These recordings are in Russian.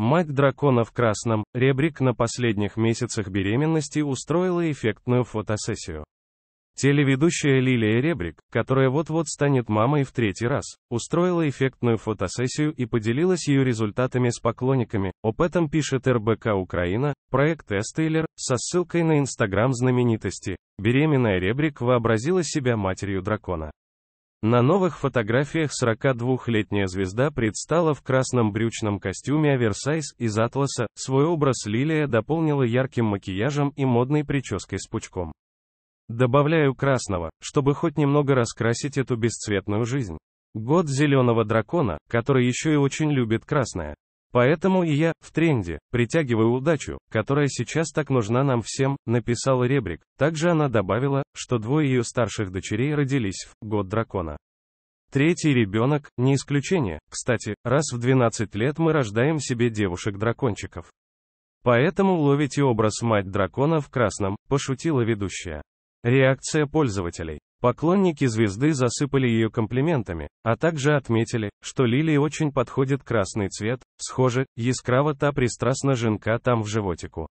Мать дракона в красном, Ребрик на последних месяцах беременности устроила эффектную фотосессию. Телеведущая Лилия Ребрик, которая вот-вот станет мамой в третий раз, устроила эффектную фотосессию и поделилась ее результатами с поклонниками. Об этом пишет РБК Украина, проект Эстейлер, со ссылкой на инстаграм знаменитости. Беременная Ребрик вообразила себя матерью дракона. На новых фотографиях 42-летняя звезда предстала в красном брючном костюме оверсайз из атласа, свой образ Лилия дополнила ярким макияжем и модной прической с пучком. Добавляю красного, чтобы хоть немного раскрасить эту бесцветную жизнь. Год зеленого дракона, который еще и очень любит красное. Поэтому и я, в тренде, притягиваю удачу, которая сейчас так нужна нам всем, написала Ребрик. Также она добавила, что двое ее старших дочерей родились в год дракона. Третий ребенок, не исключение. Кстати, раз в 12 лет мы рождаем себе девушек-дракончиков. Поэтому ловите образ мать дракона в красном, пошутила ведущая. Реакция пользователей. Поклонники звезды засыпали ее комплиментами, а также отметили, что лилии очень подходит красный цвет, схоже, яскраво та пристрастна женка там в животику.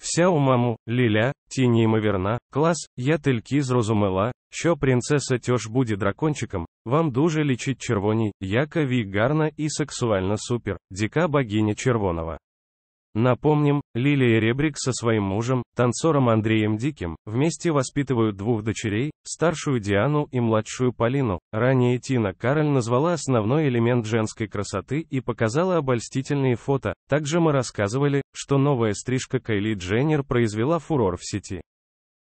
Вся у маму, ліля, ті неймовірна, класс, я тільки зрозуміла, що принцесса тьош буде дракончиком, вам дуже лічить червоний, яка ві и сексуально супер, дика богиня червонова. Напомним, Лилия Ребрик со своим мужем, танцором Андреем Диким, вместе воспитывают двух дочерей, старшую Диану и младшую Полину. Ранее Тина Кароль назвала основной элемент женской красоты и показала обольстительные фото. Также мы рассказывали, что новая стрижка Кайли Дженнер произвела фурор в сети.